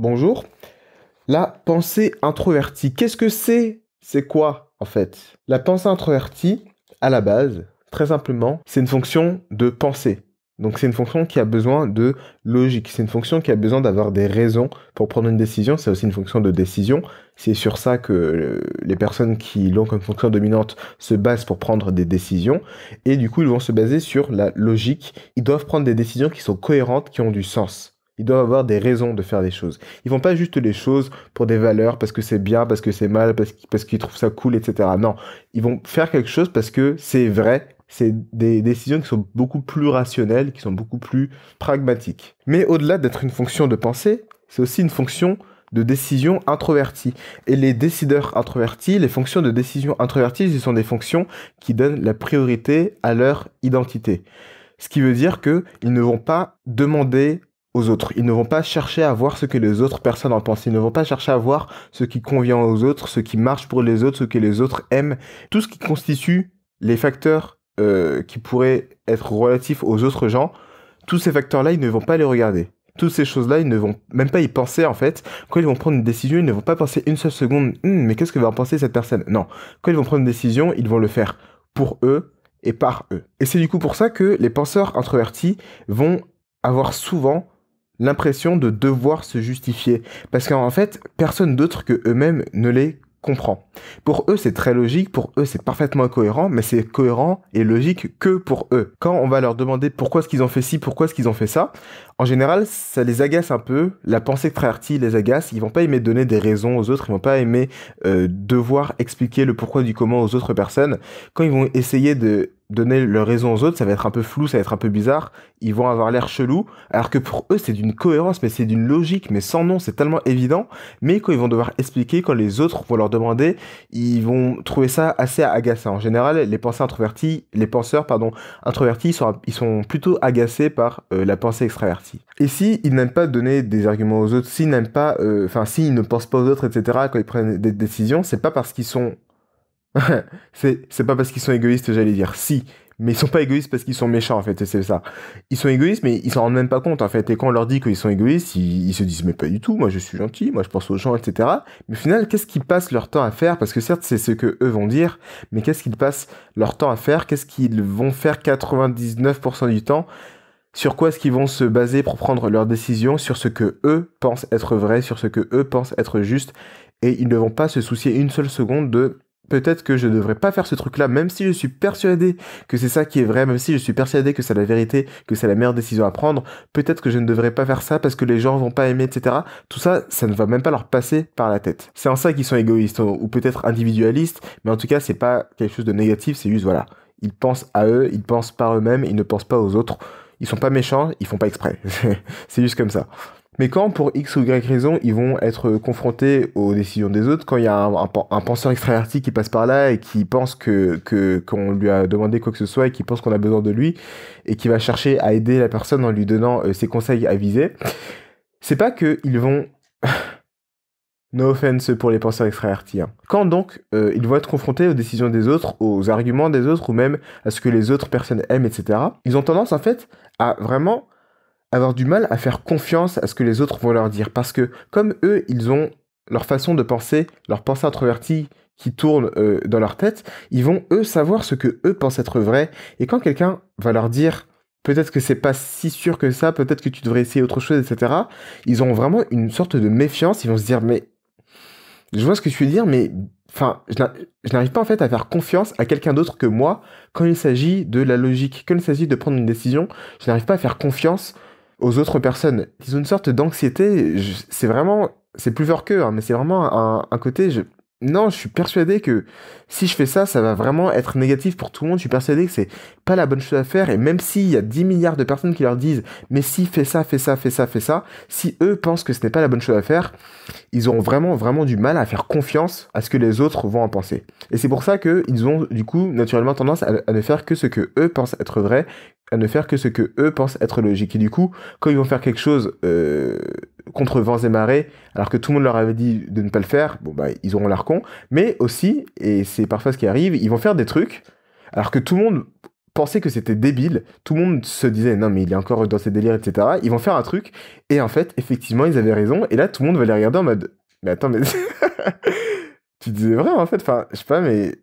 bonjour. La pensée introvertie, qu'est-ce que c'est C'est quoi en fait La pensée introvertie, à la base, très simplement, c'est une fonction de pensée. Donc c'est une fonction qui a besoin de logique, c'est une fonction qui a besoin d'avoir des raisons pour prendre une décision, c'est aussi une fonction de décision. C'est sur ça que euh, les personnes qui l'ont comme fonction dominante se basent pour prendre des décisions. Et du coup, ils vont se baser sur la logique. Ils doivent prendre des décisions qui sont cohérentes, qui ont du sens. Ils doivent avoir des raisons de faire des choses. Ils font pas juste les choses pour des valeurs, parce que c'est bien, parce que c'est mal, parce, parce qu'ils trouvent ça cool, etc. Non, ils vont faire quelque chose parce que c'est vrai. C'est des décisions qui sont beaucoup plus rationnelles, qui sont beaucoup plus pragmatiques. Mais au-delà d'être une fonction de pensée, c'est aussi une fonction de décision introvertie. Et les décideurs introvertis, les fonctions de décision introvertie, ce sont des fonctions qui donnent la priorité à leur identité. Ce qui veut dire qu'ils ne vont pas demander aux autres. Ils ne vont pas chercher à voir ce que les autres personnes en pensent. Ils ne vont pas chercher à voir ce qui convient aux autres, ce qui marche pour les autres, ce que les autres aiment. Tout ce qui constitue les facteurs euh, qui pourraient être relatifs aux autres gens, tous ces facteurs-là, ils ne vont pas les regarder. Toutes ces choses-là, ils ne vont même pas y penser en fait. Quand ils vont prendre une décision, ils ne vont pas penser une seule seconde, hum, mais qu'est-ce que va en penser cette personne Non. Quand ils vont prendre une décision, ils vont le faire pour eux et par eux. Et c'est du coup pour ça que les penseurs introvertis vont avoir souvent l'impression de devoir se justifier, parce qu'en fait, personne d'autre que eux-mêmes ne les comprend. Pour eux, c'est très logique, pour eux, c'est parfaitement cohérent, mais c'est cohérent et logique que pour eux. Quand on va leur demander pourquoi est-ce qu'ils ont fait ci, pourquoi est-ce qu'ils ont fait ça, en général, ça les agace un peu, la pensée travertie les agace, ils vont pas aimer donner des raisons aux autres, ils vont pas aimer euh, devoir expliquer le pourquoi du comment aux autres personnes. Quand ils vont essayer de donner leur raison aux autres, ça va être un peu flou, ça va être un peu bizarre, ils vont avoir l'air chelou, alors que pour eux c'est d'une cohérence, mais c'est d'une logique, mais sans nom, c'est tellement évident, mais quand ils vont devoir expliquer, quand les autres vont leur demander, ils vont trouver ça assez agaçant. En général, les pensées introverties, les penseurs, pardon, introvertis, ils sont, ils sont plutôt agacés par euh, la pensée extravertie. Et si n'aiment pas donner des arguments aux autres, s'ils n'aiment pas, euh, enfin s'ils ne pensent pas aux autres, etc., quand ils prennent des décisions, c'est pas parce qu'ils sont c'est pas parce qu'ils sont égoïstes, j'allais dire. Si, mais ils sont pas égoïstes parce qu'ils sont méchants en fait, c'est ça. Ils sont égoïstes mais ils s'en rendent même pas compte en fait. Et quand on leur dit qu'ils sont égoïstes, ils, se disent mais pas du tout, moi je suis gentil, moi je pense aux gens, etc. Mais au final, qu'est-ce qu'ils passent leur temps à faire Parce que certes c'est ce que eux vont dire, mais qu'est-ce qu'ils passent leur temps à faire Qu'est-ce qu'ils vont faire 99% du temps sur quoi est-ce qu'ils vont se baser pour prendre leurs décisions Sur ce que eux pensent être vrai, sur ce que eux pensent être juste, et ils ne vont pas se soucier une seule seconde de peut-être que je ne devrais pas faire ce truc-là, même si je suis persuadé que c'est ça qui est vrai, même si je suis persuadé que c'est la vérité, que c'est la meilleure décision à prendre, peut-être que je ne devrais pas faire ça parce que les gens vont pas aimer, etc. Tout ça, ça ne va même pas leur passer par la tête. C'est en ça qu'ils sont égoïstes, ou peut-être individualistes, mais en tout cas, c'est pas quelque chose de négatif, c'est juste, voilà. Ils pensent à eux, ils pensent par eux-mêmes, ils ne pensent pas aux autres. Ils sont pas méchants, ils font pas exprès. c'est juste comme ça. Mais quand, pour X ou Y raison, ils vont être confrontés aux décisions des autres, quand il y a un, penseur extraverti qui passe par là et qui pense que qu'on lui a demandé quoi que ce soit et qui pense qu'on a besoin de lui et qui va chercher à aider la personne en lui donnant euh, ses conseils avisés, c'est pas que ils vont No offense pour les penseurs extravertis. Hein. Quand donc euh, ils vont être confrontés aux décisions des autres, aux arguments des autres ou même à ce que les autres personnes aiment, etc., ils ont tendance en fait à vraiment avoir du mal à faire confiance à ce que les autres vont leur dire. Parce que comme eux, ils ont leur façon de penser, leur pensée introvertie qui tourne euh, dans leur tête, ils vont eux savoir ce que eux pensent être vrai. Et quand quelqu'un va leur dire peut-être que c'est pas si sûr que ça, peut-être que tu devrais essayer autre chose, etc. Ils ont vraiment une sorte de méfiance. Ils vont se dire mais je vois ce que tu veux dire, mais enfin, je n'arrive pas en fait à faire confiance à quelqu'un d'autre que moi quand il s'agit de la logique, quand il s'agit de prendre une décision, je n'arrive pas à faire confiance aux autres personnes. Ils ont une sorte d'anxiété, c'est vraiment, c'est plus fort qu'eux, hein, mais c'est vraiment un, côté, je, non, je suis persuadé que si je fais ça, ça va vraiment être négatif pour tout le monde. Je suis persuadé que c'est pas la bonne chose à faire. Et même s'il y a 10 milliards de personnes qui leur disent, mais si, fais ça, fais ça, fais ça, fais ça, si eux pensent que ce n'est pas la bonne chose à faire, ils auront vraiment, vraiment du mal à faire confiance à ce que les autres vont en penser. Et c'est pour ça ils ont, du coup, naturellement tendance à, à ne faire que ce que eux pensent être vrai, à ne faire que ce que eux pensent être logique. Et du coup, quand ils vont faire quelque chose euh, contre vents et marées, alors que tout le monde leur avait dit de ne pas le faire, bon bah ils auront l'air con. Mais aussi, et c'est parfois ce qui arrive, ils vont faire des trucs alors que tout le monde pensait que c'était débile, tout le monde se disait non mais il est encore dans ses délires, etc. Ils vont faire un truc, et en fait, effectivement, ils avaient raison, et là tout le monde va les regarder en mode mais attends, mais tu disais vrai en fait, enfin je sais pas, mais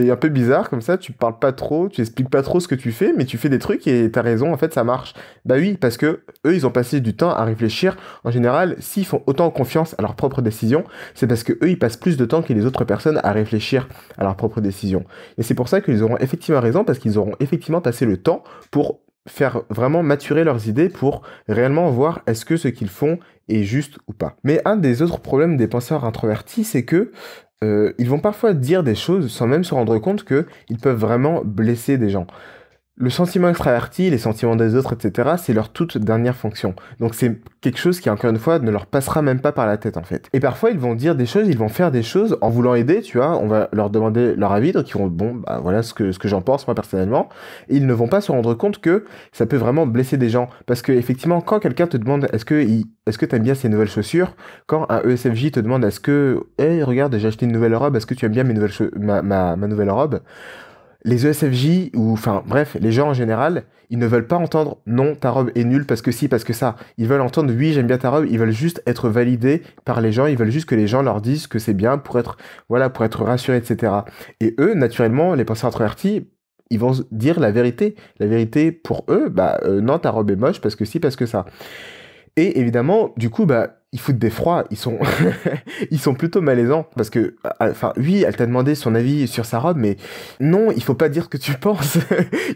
c'est un peu bizarre comme ça, tu parles pas trop, tu expliques pas trop ce que tu fais, mais tu fais des trucs et t'as raison, en fait ça marche. Bah oui, parce que eux ils ont passé du temps à réfléchir. En général, s'ils font autant confiance à leurs propres décisions, c'est parce que eux ils passent plus de temps que les autres personnes à réfléchir à leurs propres décisions. Et c'est pour ça qu'ils auront effectivement raison, parce qu'ils auront effectivement passé le temps pour faire vraiment maturer leurs idées pour réellement voir est-ce que ce qu'ils font est juste ou pas. Mais un des autres problèmes des penseurs introvertis, c'est que euh, ils vont parfois dire des choses sans même se rendre compte qu'ils peuvent vraiment blesser des gens. Le sentiment extraverti, les sentiments des autres, etc., c'est leur toute dernière fonction. Donc c'est quelque chose qui, encore une fois, ne leur passera même pas par la tête, en fait. Et parfois, ils vont dire des choses, ils vont faire des choses en voulant aider, tu vois, on va leur demander leur avis, donc ils vont, bon, bah voilà ce que, ce que j'en pense, moi, personnellement. ils ne vont pas se rendre compte que ça peut vraiment blesser des gens. Parce que, effectivement, quand quelqu'un te demande, est-ce que est-ce que t'aimes bien ces nouvelles chaussures Quand un ESFJ te demande, est-ce que, hé, regarde, j'ai acheté une nouvelle robe, est-ce que tu aimes bien mes ma, ma, ma nouvelle robe les ESFJ, ou enfin bref, les gens en général, ils ne veulent pas entendre non, ta robe est nulle parce que si, parce que ça. Ils veulent entendre oui, j'aime bien ta robe, ils veulent juste être validés par les gens, ils veulent juste que les gens leur disent que c'est bien pour être, voilà, pour être rassurés, etc. Et eux, naturellement, les penseurs introvertis, ils vont dire la vérité. La vérité pour eux, bah euh, non, ta robe est moche parce que si, parce que ça. Et évidemment, du coup, bah, ils foutent des froids, ils sont, ils sont plutôt malaisants parce que, euh, enfin, oui, elle t'a demandé son avis sur sa robe, mais non, il faut pas dire ce que tu penses.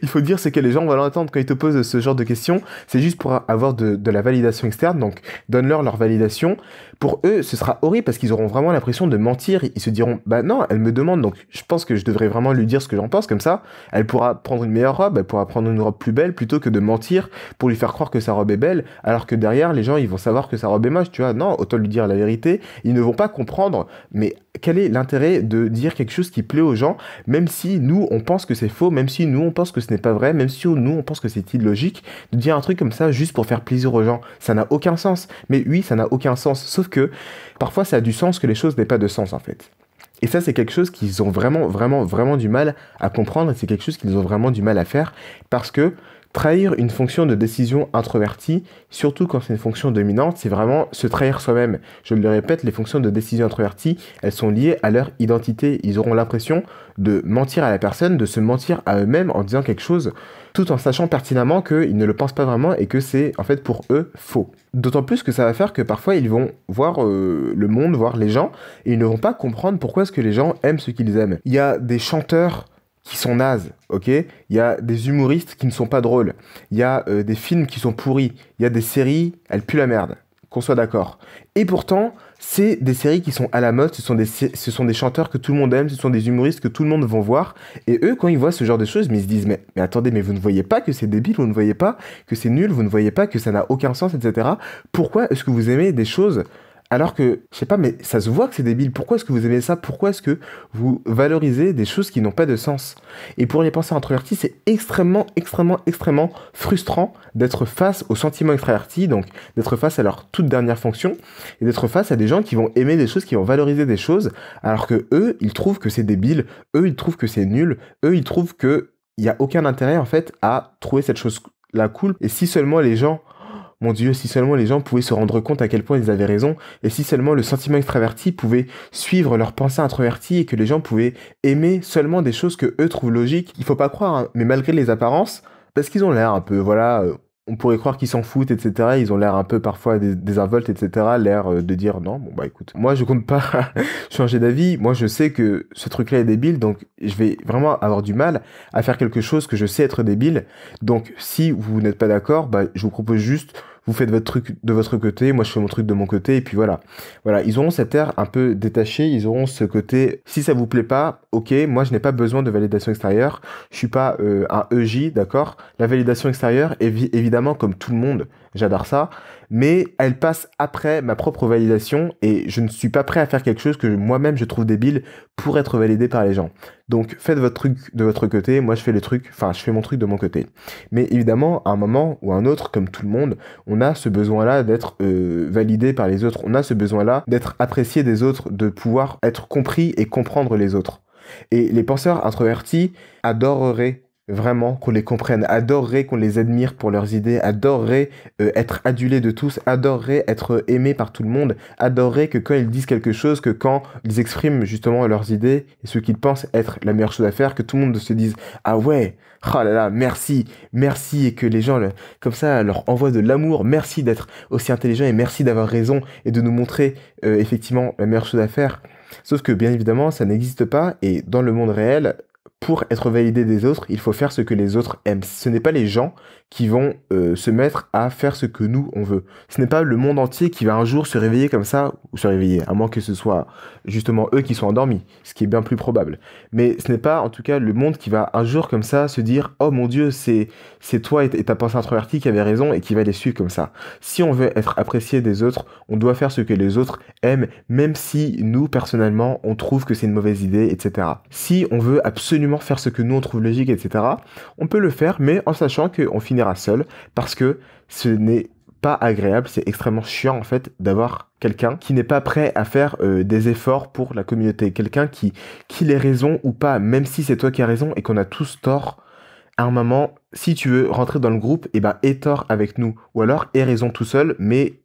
il faut dire ce que les gens vont entendre quand ils te posent ce genre de questions. C'est juste pour avoir de, la validation externe, donc donne-leur leur validation. Pour eux, ce sera horrible parce qu'ils auront vraiment l'impression de mentir. Ils se diront, bah non, elle me demande, donc je pense que je devrais vraiment lui dire ce que j'en pense, comme ça, elle pourra prendre une meilleure robe, elle pourra prendre une robe plus belle plutôt que de mentir pour lui faire croire que sa robe est belle, alors que derrière, les gens, ils vont savoir que sa robe est moche, non, autant lui dire la vérité, ils ne vont pas comprendre, mais quel est l'intérêt de dire quelque chose qui plaît aux gens, même si nous on pense que c'est faux, même si nous on pense que ce n'est pas vrai, même si nous on pense que c'est illogique, de dire un truc comme ça juste pour faire plaisir aux gens, ça n'a aucun sens. Mais oui, ça n'a aucun sens, sauf que parfois ça a du sens que les choses n'aient pas de sens en fait. Et ça, c'est quelque chose qu'ils ont vraiment, vraiment, vraiment du mal à comprendre. C'est quelque chose qu'ils ont vraiment du mal à faire parce que Trahir une fonction de décision introvertie, surtout quand c'est une fonction dominante, c'est vraiment se trahir soi-même. Je le répète, les fonctions de décision introvertie, elles sont liées à leur identité. Ils auront l'impression de mentir à la personne, de se mentir à eux-mêmes en disant quelque chose, tout en sachant pertinemment qu'ils ne le pensent pas vraiment et que c'est en fait pour eux faux. D'autant plus que ça va faire que parfois ils vont voir euh, le monde, voir les gens, et ils ne vont pas comprendre pourquoi est-ce que les gens aiment ce qu'ils aiment. Il y a des chanteurs qui sont nazes, ok Il y a des humoristes qui ne sont pas drôles. Il y a euh, des films qui sont pourris. Il y a des séries, elles puent la merde. Qu'on soit d'accord. Et pourtant, c'est des séries qui sont à la mode. Ce sont, des, ce sont des chanteurs que tout le monde aime. Ce sont des humoristes que tout le monde va voir. Et eux, quand ils voient ce genre de choses, mais ils se disent mais, mais attendez, mais vous ne voyez pas que c'est débile. Vous ne voyez pas que c'est nul. Vous ne voyez pas que ça n'a aucun sens, etc. Pourquoi est-ce que vous aimez des choses alors que, je sais pas, mais ça se voit que c'est débile. Pourquoi est-ce que vous aimez ça Pourquoi est-ce que vous valorisez des choses qui n'ont pas de sens Et pour les entre introvertis, c'est extrêmement, extrêmement, extrêmement frustrant d'être face aux sentiments extravertis, donc d'être face à leur toute dernière fonction, et d'être face à des gens qui vont aimer des choses, qui vont valoriser des choses, alors que eux, ils trouvent que c'est débile, eux, ils trouvent que c'est nul, eux, ils trouvent que n'y a aucun intérêt en fait à trouver cette chose la cool. Et si seulement les gens mon Dieu, si seulement les gens pouvaient se rendre compte à quel point ils avaient raison, et si seulement le sentiment extraverti pouvait suivre leur pensée introvertie et que les gens pouvaient aimer seulement des choses que eux trouvent logiques. Il faut pas croire, hein. mais malgré les apparences, parce qu'ils ont l'air un peu, voilà, euh, on pourrait croire qu'ils s'en foutent, etc. Ils ont l'air un peu parfois désinvoltes, etc. L'air euh, de dire non, bon bah écoute, moi je compte pas changer d'avis. Moi je sais que ce truc-là est débile, donc je vais vraiment avoir du mal à faire quelque chose que je sais être débile. Donc si vous n'êtes pas d'accord, bah je vous propose juste vous faites votre truc de votre côté, moi je fais mon truc de mon côté, et puis voilà. Voilà, ils auront cette air un peu détaché, ils auront ce côté, si ça vous plaît pas, ok, moi je n'ai pas besoin de validation extérieure, je suis pas euh, un EJ, d'accord La validation extérieure, évidemment, comme tout le monde, j'adore ça, mais elle passe après ma propre validation, et je ne suis pas prêt à faire quelque chose que moi-même je trouve débile pour être validé par les gens. Donc faites votre truc de votre côté, moi je fais le truc, enfin je fais mon truc de mon côté. Mais évidemment, à un moment ou à un autre, comme tout le monde, on a ce besoin-là d'être euh, validé par les autres, on a ce besoin-là d'être apprécié des autres, de pouvoir être compris et comprendre les autres. Et les penseurs introvertis adoreraient vraiment, qu'on les comprenne, adorerait qu'on les admire pour leurs idées, adorerait euh, être adulé de tous, adorerait être euh, aimé par tout le monde, adorerait que quand ils disent quelque chose, que quand ils expriment justement leurs idées et ce qu'ils pensent être la meilleure chose à faire, que tout le monde se dise ah ouais, oh là là, merci, merci et que les gens comme ça leur envoient de l'amour, merci d'être aussi intelligent et merci d'avoir raison et de nous montrer euh, effectivement la meilleure chose à faire. Sauf que bien évidemment, ça n'existe pas et dans le monde réel, pour être validé des autres, il faut faire ce que les autres aiment. Ce n'est pas les gens qui vont euh, se mettre à faire ce que nous on veut. Ce n'est pas le monde entier qui va un jour se réveiller comme ça, ou se réveiller, à moins que ce soit justement eux qui sont endormis, ce qui est bien plus probable. Mais ce n'est pas en tout cas le monde qui va un jour comme ça se dire Oh mon Dieu, c'est, c'est toi et ta pensée introvertie qui avait raison et qui va les suivre comme ça. Si on veut être apprécié des autres, on doit faire ce que les autres aiment, même si nous, personnellement, on trouve que c'est une mauvaise idée, etc. Si on veut absolument faire ce que nous on trouve logique, etc. On peut le faire, mais en sachant qu'on finira seul, parce que ce n'est pas agréable, c'est extrêmement chiant en fait d'avoir quelqu'un qui n'est pas prêt à faire euh, des efforts pour la communauté, quelqu'un qui qui ait raison ou pas, même si c'est toi qui as raison et qu'on a tous tort. À un moment, si tu veux rentrer dans le groupe, et eh ben tort avec nous, ou alors aie raison tout seul, mais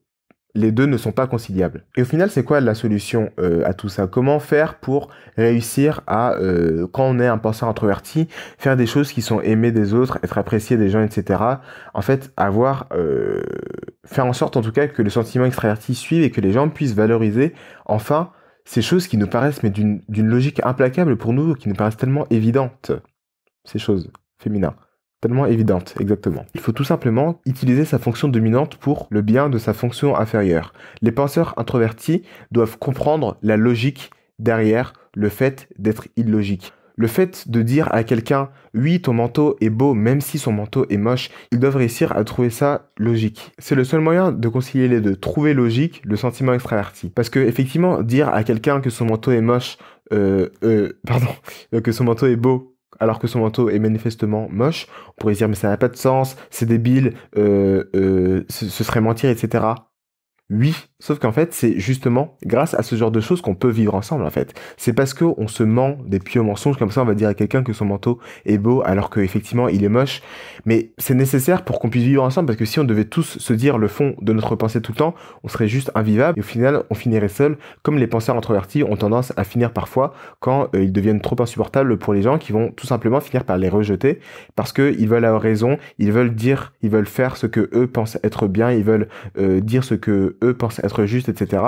les deux ne sont pas conciliables. Et au final, c'est quoi la solution euh, à tout ça Comment faire pour réussir à, euh, quand on est un penseur introverti, faire des choses qui sont aimées des autres, être apprécié des gens, etc. En fait, avoir, euh, faire en sorte en tout cas que le sentiment extraverti suive et que les gens puissent valoriser enfin ces choses qui nous paraissent mais d'une logique implacable pour nous, qui nous paraissent tellement évidentes. Ces choses féminins. Tellement évidente, exactement. Il faut tout simplement utiliser sa fonction dominante pour le bien de sa fonction inférieure. Les penseurs introvertis doivent comprendre la logique derrière le fait d'être illogique. Le fait de dire à quelqu'un oui ton manteau est beau même si son manteau est moche, ils doivent réussir à trouver ça logique. C'est le seul moyen de concilier les deux, trouver logique le sentiment extraverti. Parce que effectivement dire à quelqu'un que son manteau est moche, euh, euh pardon, que son manteau est beau alors que son manteau est manifestement moche, on pourrait dire mais ça n'a pas de sens, c'est débile, euh, euh, ce, serait mentir, etc. Oui, sauf qu'en fait, c'est justement grâce à ce genre de choses qu'on peut vivre ensemble, en fait. C'est parce qu'on se ment des pieux mensonges, comme ça on va dire à quelqu'un que son manteau est beau alors qu'effectivement il est moche. Mais c'est nécessaire pour qu'on puisse vivre ensemble, parce que si on devait tous se dire le fond de notre pensée tout le temps, on serait juste invivable, et au final, on finirait seul, comme les penseurs introvertis ont tendance à finir parfois quand euh, ils deviennent trop insupportables pour les gens qui vont tout simplement finir par les rejeter, parce qu'ils veulent avoir raison, ils veulent dire, ils veulent faire ce que eux pensent être bien, ils veulent euh, dire ce que eux pensent être juste, etc.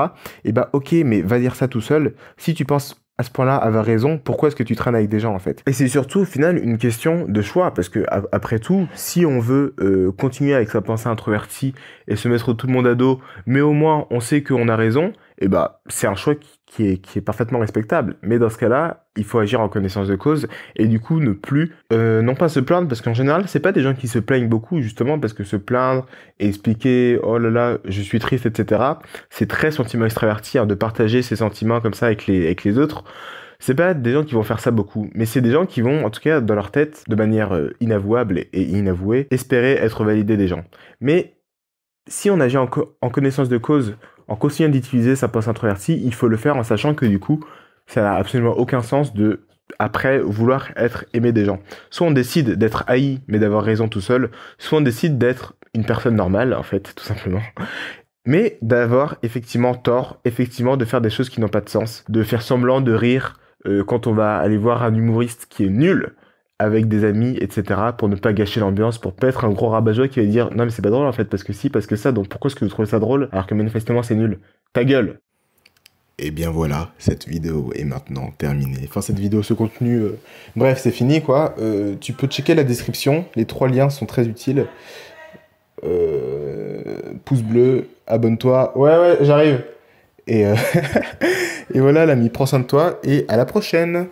Et eh ben ok, mais va dire ça tout seul. Si tu penses à ce point-là avoir raison, pourquoi est-ce que tu traînes avec des gens en fait Et c'est surtout au final une question de choix, parce que après tout, si on veut euh, continuer avec sa pensée introvertie et se mettre tout le monde à dos, mais au moins on sait qu'on a raison, et eh bah, ben, c'est un choix qui, est, qui est parfaitement respectable. Mais dans ce cas-là, il faut agir en connaissance de cause et du coup ne plus, euh, non pas se plaindre, parce qu'en général, c'est pas des gens qui se plaignent beaucoup, justement, parce que se plaindre et expliquer, oh là là, je suis triste, etc., c'est très sentiment extraverti, hein, de partager ses sentiments comme ça avec les, avec les autres c'est pas des gens qui vont faire ça beaucoup, mais c'est des gens qui vont, en tout cas dans leur tête, de manière euh, inavouable et inavouée, espérer être validés des gens. Mais si on agit en connaissance de cause en continuant d'utiliser sa pensée introvertie, il faut le faire en sachant que du coup, ça n'a absolument aucun sens de après vouloir être aimé des gens. Soit on décide d'être haï mais d'avoir raison tout seul, soit on décide d'être une personne normale en fait, tout simplement. Mais d'avoir effectivement tort, effectivement de faire des choses qui n'ont pas de sens, de faire semblant de rire euh, quand on va aller voir un humoriste qui est nul, avec des amis, etc., pour ne pas gâcher l'ambiance, pour pas être un gros rabat qui va dire non mais c'est pas drôle en fait, parce que si, parce que ça, donc pourquoi est-ce que vous trouvez ça drôle alors que manifestement c'est nul Ta gueule et eh bien voilà, cette vidéo est maintenant terminée. Enfin, cette vidéo, ce contenu, euh, bref, c'est fini quoi. Euh, tu peux checker la description, les trois liens sont très utiles. Euh, pouce bleu, abonne-toi. Ouais, ouais, j'arrive. Et, et voilà, l'ami, prends soin de toi et à la prochaine.